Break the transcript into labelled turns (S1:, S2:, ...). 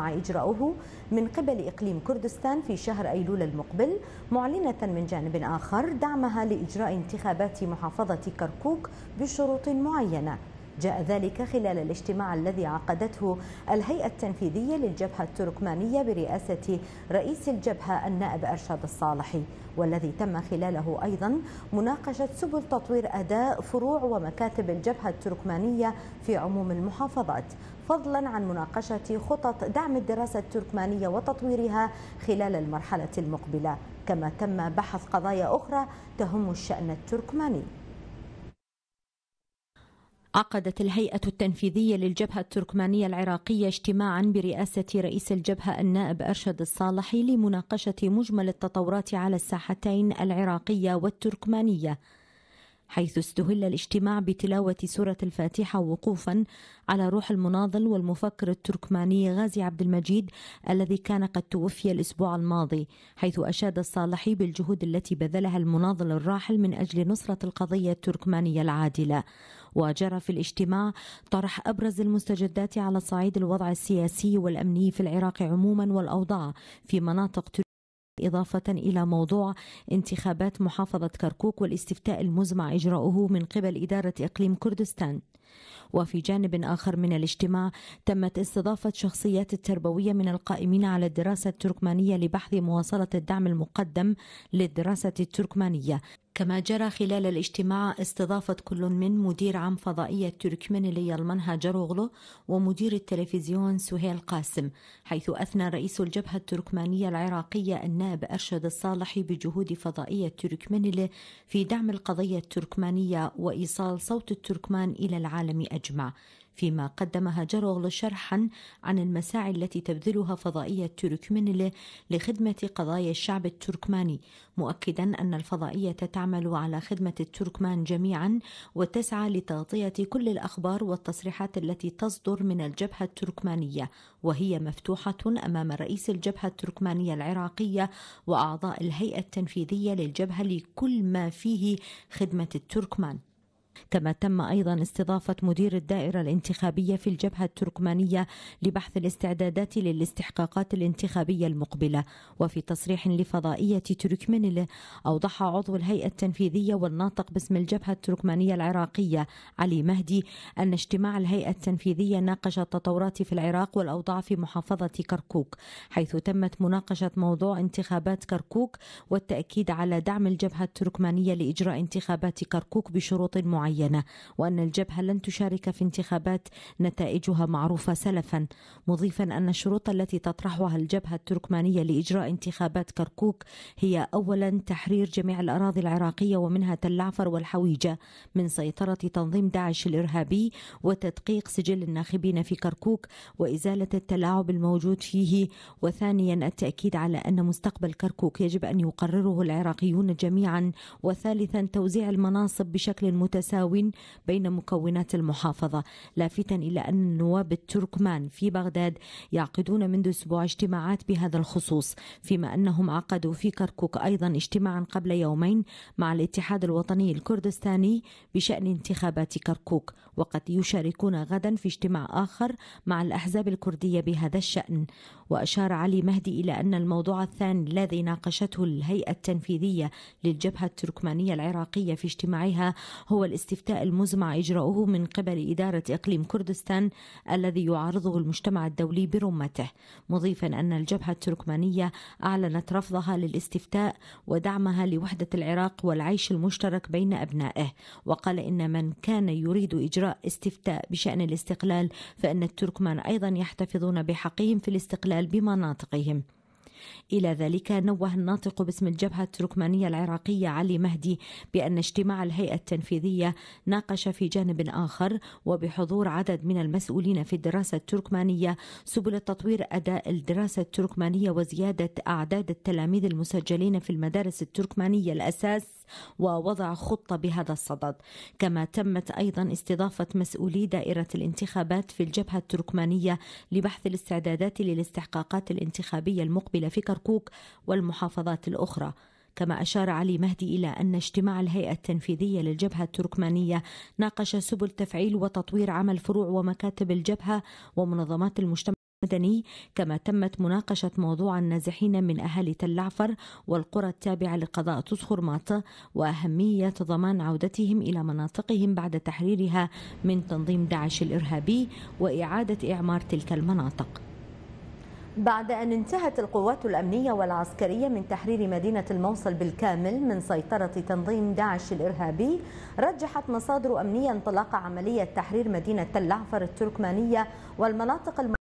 S1: مع إجراؤه من قبل إقليم كردستان في شهر أيلول المقبل معلنة من جانب آخر دعمها لإجراء انتخابات محافظة كركوك بشروط معينة جاء ذلك خلال الاجتماع الذي عقدته الهيئة التنفيذية للجبهة التركمانية برئاسة رئيس الجبهة النائب أرشاد الصالحي والذي تم خلاله أيضا مناقشة سبل تطوير أداء فروع ومكاتب الجبهة التركمانية في عموم المحافظات فضلا عن مناقشة خطط دعم الدراسة التركمانية وتطويرها خلال المرحلة المقبلة كما تم بحث قضايا أخرى تهم الشأن التركماني عقدت الهيئة التنفيذية للجبهة التركمانية العراقية اجتماعا برئاسة رئيس الجبهة النائب أرشد الصالحي لمناقشة مجمل التطورات على الساحتين العراقية والتركمانية حيث استهل الاجتماع بتلاوة سورة الفاتحة وقوفا على روح المناضل والمفكر التركماني غازي عبد المجيد الذي كان قد توفي الأسبوع الماضي حيث أشاد الصالحي بالجهود التي بذلها المناضل الراحل من أجل نصرة القضية التركمانية العادلة وجرى في الاجتماع طرح أبرز المستجدات على صعيد الوضع السياسي والأمني في العراق عموما والأوضاع في مناطق إضافة إلى موضوع انتخابات محافظة كركوك والاستفتاء المزمع إجراؤه من قبل إدارة إقليم كردستان وفي جانب آخر من الاجتماع تمت استضافة شخصيات التربوية من القائمين على الدراسة التركمانية لبحث مواصلة الدعم المقدم للدراسة التركمانية كما جرى خلال الاجتماع استضافة كل من مدير عام فضائية لي المنها جروغلو ومدير التلفزيون سهيل قاسم حيث أثنى رئيس الجبهة التركمانية العراقية النائب أرشد الصالحي بجهود فضائية تركمان في دعم القضية التركمانية وإيصال صوت التركمان إلى العالم العالم أجمع فيما قدمها جروغل شرحا عن المساعي التي تبذلها فضائية تركمنلة لخدمة قضايا الشعب التركماني مؤكدا أن الفضائية تعمل على خدمة التركمان جميعا وتسعى لتغطية كل الأخبار والتصريحات التي تصدر من الجبهة التركمانية وهي مفتوحة أمام رئيس الجبهة التركمانية العراقية وأعضاء الهيئة التنفيذية للجبهة لكل ما فيه خدمة التركمان كما تم أيضا استضافة مدير الدائرة الانتخابية في الجبهة التركمانية لبحث الاستعدادات للاستحقاقات الانتخابية المقبلة وفي تصريح لفضائية تركمنل أوضح عضو الهيئة التنفيذية والناطق باسم الجبهة التركمانية العراقية علي مهدي أن اجتماع الهيئة التنفيذية ناقش التطورات في العراق والأوضاع في محافظة كركوك حيث تمت مناقشة موضوع انتخابات كركوك والتأكيد على دعم الجبهة التركمانية لإجراء انتخابات كركوك بشروط معينة معينه وان الجبهه لن تشارك في انتخابات نتائجها معروفه سلفا مضيفا ان الشروط التي تطرحها الجبهه التركمانيه لاجراء انتخابات كركوك هي اولا تحرير جميع الاراضي العراقيه ومنها تلعفر والحويجه من سيطره تنظيم داعش الارهابي وتدقيق سجل الناخبين في كركوك وازاله التلاعب الموجود فيه وثانيا التاكيد على ان مستقبل كركوك يجب ان يقرره العراقيون جميعا وثالثا توزيع المناصب بشكل متساوي متساو بين مكونات المحافظة لافتا إلى أن النواب التركمان في بغداد يعقدون منذ أسبوع اجتماعات بهذا الخصوص فيما أنهم عقدوا في كركوك أيضا اجتماعا قبل يومين مع الاتحاد الوطني الكردستاني بشأن انتخابات كركوك وقد يشاركون غدا في اجتماع آخر مع الأحزاب الكردية بهذا الشأن وأشار علي مهدي إلى أن الموضوع الثاني الذي ناقشته الهيئة التنفيذية للجبهة التركمانية العراقية في اجتماعها هو الاستخدام الاستفتاء المزمع إجراؤه من قبل إدارة إقليم كردستان الذي يعارضه المجتمع الدولي برمته مضيفا أن الجبهة التركمانية أعلنت رفضها للاستفتاء ودعمها لوحدة العراق والعيش المشترك بين أبنائه وقال إن من كان يريد إجراء استفتاء بشأن الاستقلال فإن التركمان أيضا يحتفظون بحقهم في الاستقلال بمناطقهم إلى ذلك نوه الناطق باسم الجبهة التركمانية العراقية علي مهدي بأن اجتماع الهيئة التنفيذية ناقش في جانب آخر وبحضور عدد من المسؤولين في الدراسة التركمانية سبل تطوير أداء الدراسة التركمانية وزيادة أعداد التلاميذ المسجلين في المدارس التركمانية الأساس ووضع خطة بهذا الصدد كما تمت أيضا استضافة مسؤولي دائرة الانتخابات في الجبهة التركمانية لبحث الاستعدادات للاستحقاقات الانتخابية المقبلة في كركوك والمحافظات الأخرى كما أشار علي مهدي إلى أن اجتماع الهيئة التنفيذية للجبهة التركمانية ناقش سبل تفعيل وتطوير عمل فروع ومكاتب الجبهة ومنظمات المجتمع المدني كما تمت مناقشة موضوع النازحين من أهالي تل عفر والقرى التابعة لقضاء تسخر معطى وأهمية ضمان عودتهم إلى مناطقهم بعد تحريرها من تنظيم داعش الإرهابي وإعادة إعمار تلك المناطق بعد أن انتهت القوات الأمنية والعسكرية من تحرير مدينة الموصل بالكامل من سيطرة تنظيم داعش الإرهابي رجحت مصادر أمنية انطلاق عملية تحرير مدينة تل التركمانية والمناطق الم...